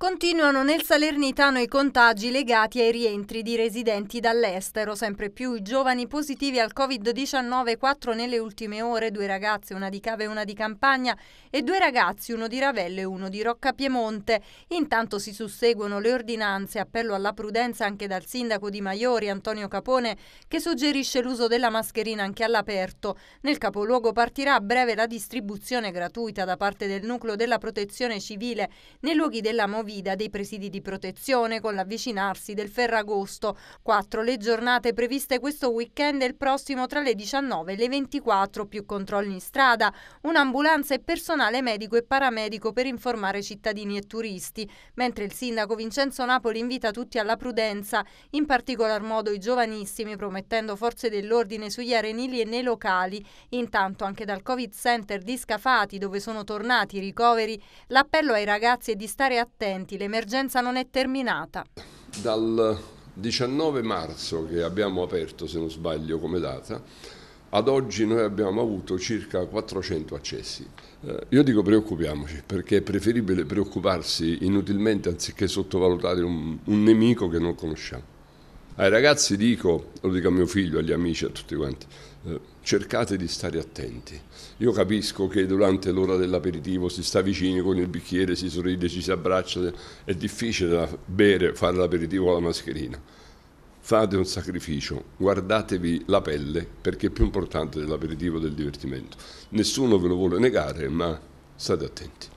Continuano nel Salernitano i contagi legati ai rientri di residenti dall'estero, sempre più i giovani positivi al Covid-19, quattro nelle ultime ore, due ragazze, una di Cave e una di Campagna e due ragazzi, uno di Ravello e uno di Rocca Piemonte. Intanto si susseguono le ordinanze, appello alla prudenza anche dal sindaco di Maiori, Antonio Capone, che suggerisce l'uso della mascherina anche all'aperto. Nel capoluogo partirà a breve la distribuzione gratuita da parte del nucleo della protezione civile nei luoghi della movimentazione vita dei presidi di protezione con l'avvicinarsi del Ferragosto. Quattro le giornate previste questo weekend e il prossimo tra le 19 e le 24, più controlli in strada, un'ambulanza e personale medico e paramedico per informare cittadini e turisti, mentre il sindaco Vincenzo Napoli invita tutti alla prudenza, in particolar modo i giovanissimi, promettendo forze dell'ordine sugli arenili e nei locali. Intanto anche dal Covid Center di Scafati, dove sono tornati i ricoveri, l'appello ai ragazzi è di stare attenti docenti, l'emergenza non è terminata. Dal 19 marzo che abbiamo aperto, se non sbaglio come data, ad oggi noi abbiamo avuto circa 400 accessi. Eh, io dico preoccupiamoci perché è preferibile preoccuparsi inutilmente anziché sottovalutare un, un nemico che non conosciamo. Ai ragazzi dico, lo dico a mio figlio, agli amici, a tutti quanti, eh, cercate di stare attenti. Io capisco che durante l'ora dell'aperitivo si sta vicini con il bicchiere, si sorride, ci si abbraccia, è difficile bere, fare l'aperitivo con la mascherina. Fate un sacrificio, guardatevi la pelle perché è più importante dell'aperitivo del divertimento. Nessuno ve lo vuole negare, ma state attenti.